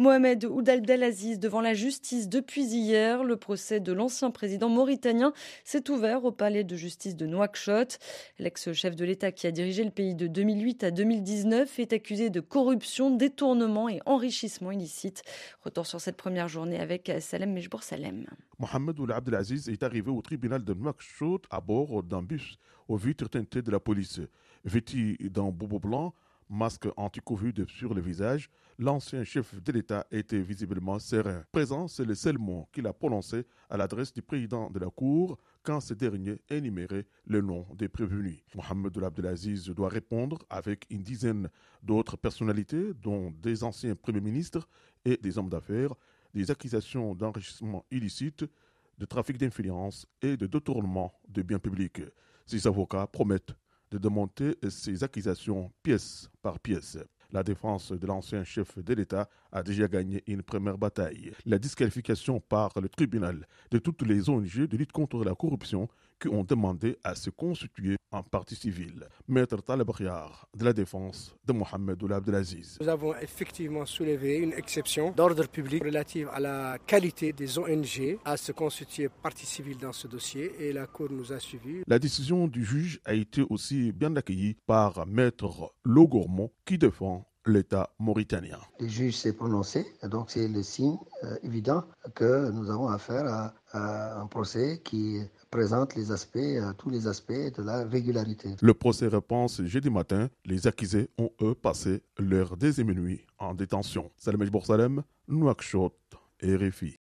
Mohamed Oud Abdelaziz devant la justice depuis hier. Le procès de l'ancien président mauritanien s'est ouvert au palais de justice de Nouakchott. L'ex-chef de l'État qui a dirigé le pays de 2008 à 2019 est accusé de corruption, détournement et enrichissement illicite. Retour sur cette première journée avec Salem Mejbour Salem. Mohamed Oud Abdelaziz est arrivé au tribunal de Nouakchott à bord d'un bus aux vitres teintées de la police. Vêtu d'un bobo blanc, masque anti-Covid sur le visage, l'ancien chef de l'État était visiblement serein. Présent, c'est le seul mot qu'il a prononcé à l'adresse du président de la Cour quand ce dernier énumérait le nom des prévenus. Mohamed Abdelaziz doit répondre avec une dizaine d'autres personnalités, dont des anciens premiers ministres et des hommes d'affaires, des accusations d'enrichissement illicite, de trafic d'influence et de détournement de biens publics. Ses avocats promettent de démonter ses accusations pièce par pièce. La défense de l'ancien chef de l'État a déjà gagné une première bataille, la disqualification par le tribunal de toutes les ONG de lutte contre la corruption qui ont demandé à se constituer en partie civile. Maître Taleb Riyar, de la défense de Mohamed El Abdelaziz. Nous avons effectivement soulevé une exception d'ordre public relative à la qualité des ONG à se constituer partie civile dans ce dossier et la Cour nous a suivis. La décision du juge a été aussi bien accueillie par Maître Logormont qui défend l'État mauritanien. Le juge s'est prononcé, donc c'est le signe euh, évident que nous avons affaire à, un procès qui présente les aspects, euh, tous les aspects de la régularité. Le procès réponse jeudi matin. Les accusés ont, eux, passé leur deuxième nuit en détention. Salam Boursalem, Nouakchott, RFI.